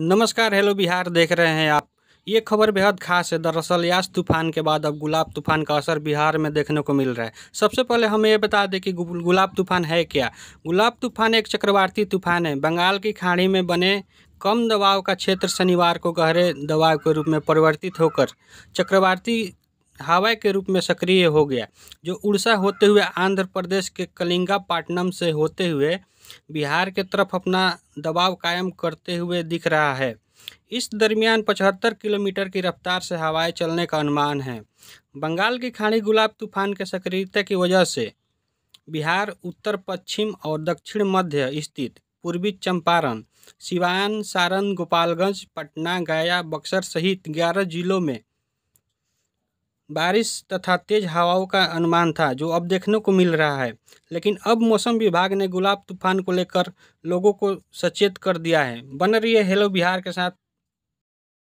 नमस्कार हेलो बिहार देख रहे हैं आप ये खबर बेहद खास है दरअसल यास तूफान के बाद अब गुलाब तूफान का असर बिहार में देखने को मिल रहा है सबसे पहले हमें ये बता दें कि गुलाब तूफान है क्या गुलाब तूफान एक चक्रवाती तूफान है बंगाल की खाड़ी में बने कम दबाव का क्षेत्र शनिवार को गहरे दबाव के रूप में परिवर्तित होकर चक्रवाती हवा के रूप में सक्रिय हो गया जो उड़ीसा होते हुए आंध्र प्रदेश के कलिंगापाटनम से होते हुए बिहार के तरफ अपना दबाव कायम करते हुए दिख रहा है इस दरमियान 75 किलोमीटर की रफ्तार से हवाएं चलने का अनुमान है बंगाल की खाड़ी गुलाब तूफान के सक्रियता की वजह से बिहार उत्तर पश्चिम और दक्षिण मध्य स्थित पूर्वी चंपारण सिवान सारण गोपालगंज पटना गया बक्सर सहित 11 जिलों में बारिश तथा तेज हवाओं का अनुमान था जो अब देखने को मिल रहा है लेकिन अब मौसम विभाग ने गुलाब तूफान को लेकर लोगों को सचेत कर दिया है बन रही है हेलो बिहार के साथ